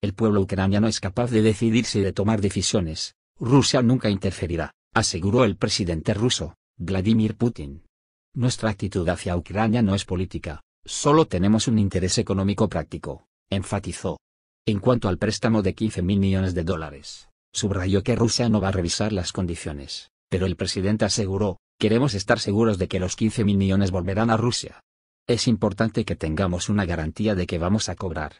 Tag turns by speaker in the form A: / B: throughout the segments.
A: El pueblo ucraniano es capaz de decidirse y de tomar decisiones. Rusia nunca interferirá, aseguró el presidente ruso, Vladimir Putin. Nuestra actitud hacia Ucrania no es política, solo tenemos un interés económico práctico, enfatizó. En cuanto al préstamo de 15 mil millones de dólares, subrayó que Rusia no va a revisar las condiciones, pero el presidente aseguró, queremos estar seguros de que los 15 mil millones volverán a Rusia. Es importante que tengamos una garantía de que vamos a cobrar.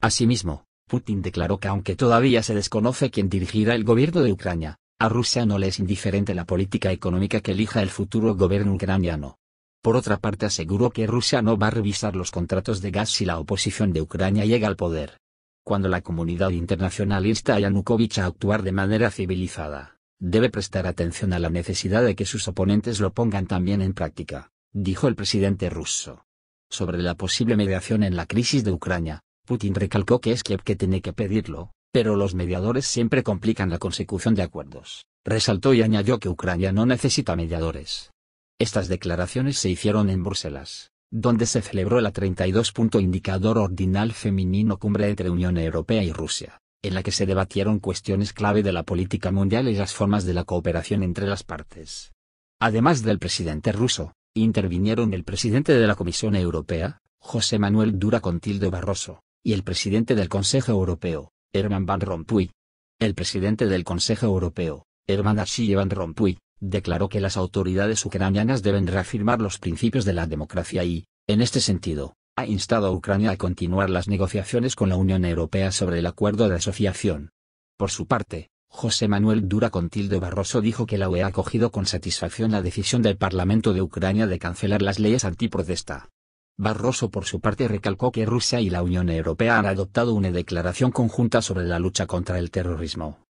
A: Asimismo, Putin declaró que aunque todavía se desconoce quién dirigirá el gobierno de Ucrania, a Rusia no le es indiferente la política económica que elija el futuro gobierno ucraniano. Por otra parte aseguró que Rusia no va a revisar los contratos de gas si la oposición de Ucrania llega al poder. Cuando la comunidad internacional insta a Yanukovych a actuar de manera civilizada, debe prestar atención a la necesidad de que sus oponentes lo pongan también en práctica, dijo el presidente ruso. Sobre la posible mediación en la crisis de Ucrania, Putin recalcó que es Kiev que tiene que pedirlo, pero los mediadores siempre complican la consecución de acuerdos, resaltó y añadió que Ucrania no necesita mediadores. Estas declaraciones se hicieron en Bruselas, donde se celebró la 32. Indicador Ordinal Femenino Cumbre entre Unión Europea y Rusia, en la que se debatieron cuestiones clave de la política mundial y las formas de la cooperación entre las partes. Además del presidente ruso, intervinieron el presidente de la Comisión Europea, José Manuel Dura con tilde Barroso, y el presidente del Consejo Europeo, Herman Van Rompuy. El presidente del Consejo Europeo, Herman Archie Van Rompuy, declaró que las autoridades ucranianas deben reafirmar los principios de la democracia y, en este sentido, ha instado a Ucrania a continuar las negociaciones con la Unión Europea sobre el acuerdo de asociación. Por su parte, José Manuel Dura con tilde Barroso dijo que la UE ha acogido con satisfacción la decisión del Parlamento de Ucrania de cancelar las leyes antiprotesta. Barroso por su parte recalcó que Rusia y la Unión Europea han adoptado una declaración conjunta sobre la lucha contra el terrorismo